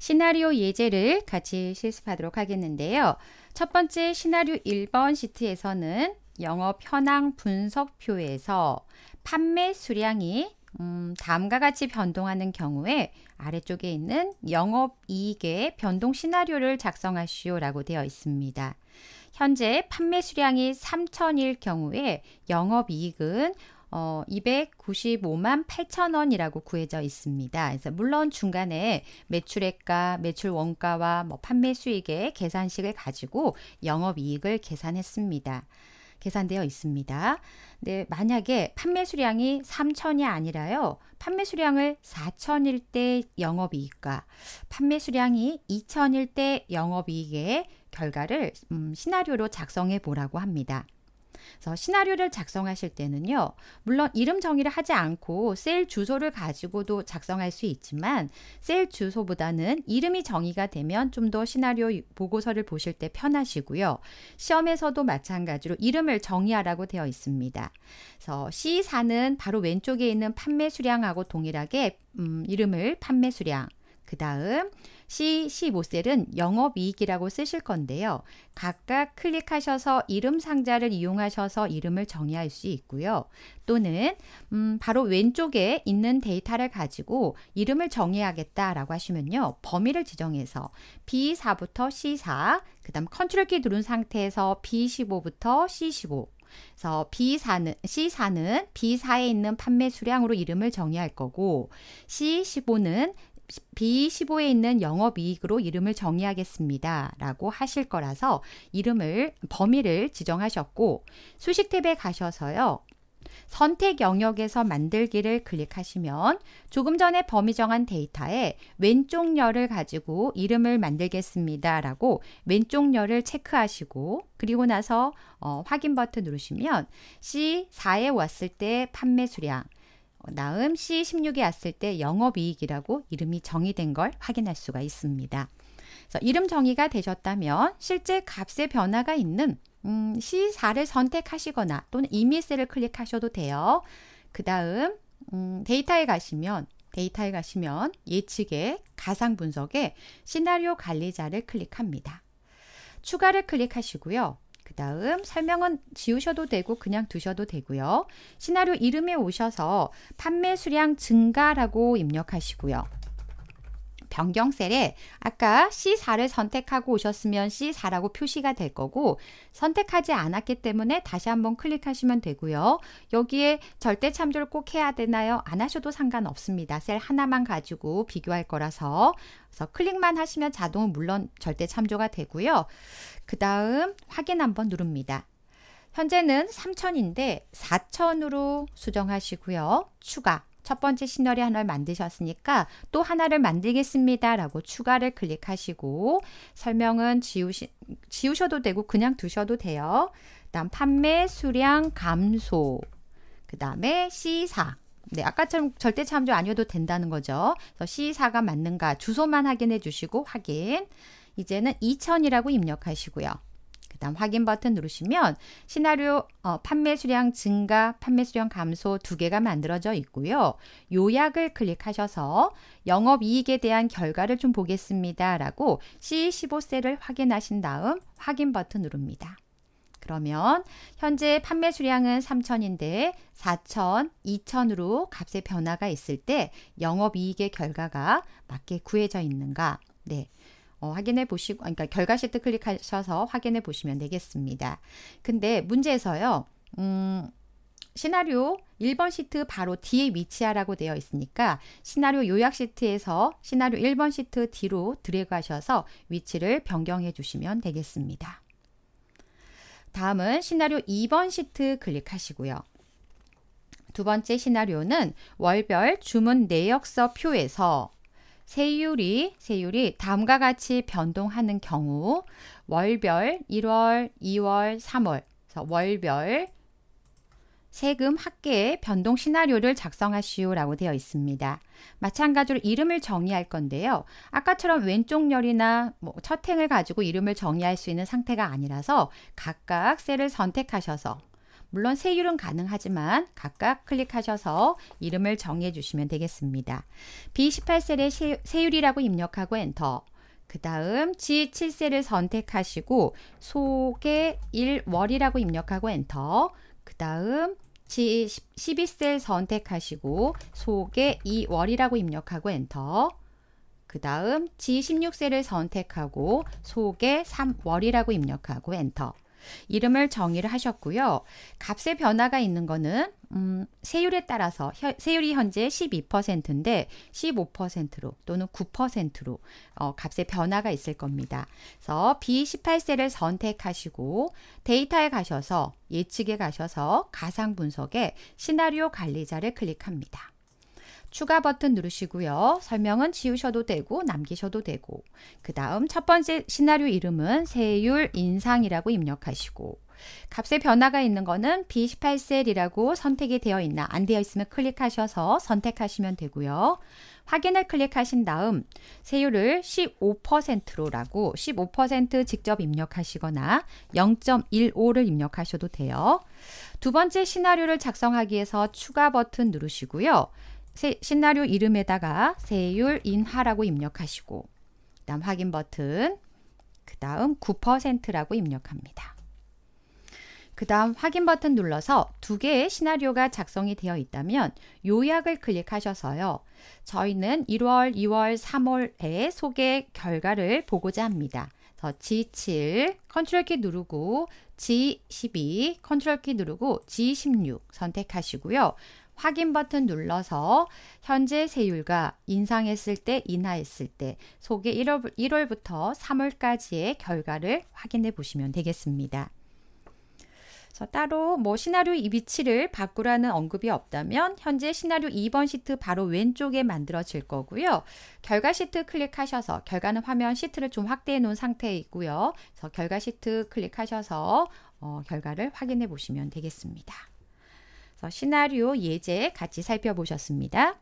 시나리오 예제를 같이 실습하도록 하겠는데요. 첫 번째 시나리오 1번 시트에서는 영업 현황 분석표에서 판매 수량이 음, 다음과 같이 변동하는 경우에 아래쪽에 있는 영업이익의 변동 시나리오를 작성하시오 라고 되어 있습니다. 현재 판매 수량이 3천일 경우에 영업이익은 어, 295만 8천 원이라고 구해져 있습니다. 그래서 물론 중간에 매출액과 매출 원가와 뭐 판매 수익의 계산식을 가지고 영업이익을 계산했습니다. 계산되어 있습니다. 근 만약에 판매 수량이 3천이 아니라요. 판매 수량을 4천일 때 영업이익과 판매 수량이 2천일 때 영업이익의 결과를 음, 시나리오로 작성해 보라고 합니다. 그래서 시나리오를 작성하실 때는요. 물론 이름 정의를 하지 않고 셀 주소를 가지고도 작성할 수 있지만 셀 주소보다는 이름이 정의가 되면 좀 더 시나리오 보고서를 보실 때 편하시고요. 시험에서도 마찬가지로 이름을 정의하라고 되어 있습니다. 그래서 C4는 바로 왼쪽에 있는 판매 수량하고 동일하게 음, 이름을 판매 수량 그 다음 C15셀은 영업이익이라고 쓰실 건데요. 각각 클릭하셔서 이름 상자를 이용하셔서 이름을 정의할 수 있고요. 또는 음, 바로 왼쪽에 있는 데이터를 가지고 이름을 정의하겠다라고 하시면요. 범위를 지정해서 B4부터 C4, 그 다음 컨트롤 키 누른 상태에서 B15부터 C15, 그래서 B4는, C4는 B4에 있는 판매 수량으로 이름을 정의할 거고 C15는 B15에 있는 영업이익으로 이름을 정의하겠습니다. 라고 하실 거라서 이름을 범위를 지정하셨고 수식 탭에 가셔서요. 선택 영역에서 만들기를 클릭하시면 조금 전에 범위 정한 데이터에 왼쪽 열을 가지고 이름을 만들겠습니다. 라고 왼쪽 열을 체크하시고 그리고 나서 어, 확인 버튼 누르시면 C4에 왔을 때 판매 수량 나음 C16이 왔을 때 영업이익이라고 이름이 정의된 걸 확인할 수가 있습니다. 이름 정의가 되셨다면 실제 값의 변화가 있는 음, C4를 선택하시거나 또는 이미셀을 클릭하셔도 돼요. 그 다음 음, 데이터에 가시면 데이터에 가시면 예측의 가상 분석에 시나리오 관리자를 클릭합니다. 추가를 클릭하시고요. 그 다음 설명은 지우셔도 되고 그냥 두셔도 되고요. 시나리오 이름에 오셔서 판매 수량 증가라고 입력하시고요. 변경셀에 아까 C4를 선택하고 오셨으면 C4라고 표시가 될 거고 선택하지 않았기 때문에 다시 한번 클릭하시면 되고요. 여기에 절대 참조를 꼭 해야 되나요? 안 하셔도 상관없습니다. 셀 하나만 가지고 비교할 거라서 그래서 클릭만 하시면 자동은 물론 절대 참조가 되고요. 그 다음 확인 한번 누릅니다. 현재는 3,000인데 4,000으로 수정하시고요. 추가 첫 번째 시너리 하나를 만드셨으니까 또 하나를 만들겠습니다. 라고 추가를 클릭하시고 설명은 지우시, 지우셔도 되고 그냥 두셔도 돼요. 그 다음 판매 수량 감소 그 다음에 C4 네, 아까처럼 절대 참조 아니어도 된다는 거죠. 그래서 C4가 맞는가 주소만 확인해 주시고 확인. 이제는 2000이라고 입력하시고요. 그 다음 확인 버튼 누르시면 시나리오 어, 판매 수량 증가, 판매 수량 감소 두 개가 만들어져 있고요. 요약을 클릭하셔서 영업 이익에 대한 결과를 좀 보겠습니다. 라고 c 1 5세를 확인하신 다음 확인 버튼 누릅니다. 그러면 현재 판매 수량은 3천인데 4천, 2천으로 값의 변화가 있을 때 영업이익의 결과가 맞게 구해져 있는가? 네. 어, 확인해 보시고 그러니까 결과 시트 클릭하셔서 확인해 보시면 되겠습니다. 근데 문제에서요. 음, 시나리오 1번 시트 바로 뒤에 위치하라고 되어 있으니까 시나리오 요약 시트에서 시나리오 1번 시트 뒤로 드래그 하셔서 위치를 변경해 주시면 되겠습니다. 다음은 시나리오 2번 시트 클릭하시고요. 두 번째 시나리오는 월별 주문 내역서 표에서 세율이 세율이 다음과 같이 변동하는 경우 월별 1월, 2월, 3월 월별 세금 합계의 변동 시나리오를 작성하시오라고 되어 있습니다. 마찬가지로 이름을 정의할 건데요. 아까처럼 왼쪽 열이나 뭐첫 행을 가지고 이름을 정의할 수 있는 상태가 아니라서 각각 셀을 선택하셔서 물론 세율은 가능하지만 각각 클릭하셔서 이름을 정해 주시면 되겠습니다. B18셀에 세율이라고 입력하고 엔터 그 다음 G7셀을 선택하시고 소개 1월이라고 입력하고 엔터 그 다음 G12셀 선택하시고 소개 2월이라고 입력하고 엔터 그 다음 G16셀을 선택하고 소개 3월이라고 입력하고 엔터 이름을 정의를 하셨고요. 값의 변화가 있는 거는 음, 세율에 따라서 세율이 현재 12%인데 15%로 또는 9%로 어, 값의 변화가 있을 겁니다. 그래서 B18세를 선택하시고 데이터에 가셔서 예측에 가셔서 가상 분석에 시나리오 관리자를 클릭합니다. 추가 버튼 누르시고요. 설명은 지우셔도 되고 남기셔도 되고 그 다음 첫 번째 시나리오 이름은 세율 인상이라고 입력하시고 값의 변화가 있는 거는 B18셀이라고 선택이 되어 있나 안 되어 있으면 클릭하셔서 선택하시면 되고요. 확인을 클릭하신 다음 세율을 15%로라고 15% 직접 입력하시거나 0.15를 입력하셔도 돼요. 두 번째 시나리오를 작성하기 위해서 추가 버튼 누르시고요. 세, 시나리오 이름에다가 세율 인하라고 입력하시고 그 다음 확인 버튼 그 다음 9%라고 입력합니다. 그 다음 확인 버튼 눌러서 두 개의 시나리오가 작성이 되어 있다면 요약을 클릭하셔서요. 저희는 1월, 2월, 3월에 소개 결과를 보고자 합니다. 그래서 G7 컨트롤 키 누르고 G12 컨트롤 키 누르고 G16 선택하시고요. 확인 버튼 눌러서 현재 세율과 인상했을 때, 인하했을 때 소개 1월, 1월부터 3월까지의 결과를 확인해 보시면 되겠습니다. 따로 뭐 시나리오 2비치를 바꾸라는 언급이 없다면 현재 시나리오 2번 시트 바로 왼쪽에 만들어질 거고요. 결과 시트 클릭하셔서 결과는 화면 시트를 좀 확대해 놓은 상태이고요. 그래서 결과 시트 클릭하셔서 어, 결과를 확인해 보시면 되겠습니다. 시나리오 예제 같이 살펴보셨습니다.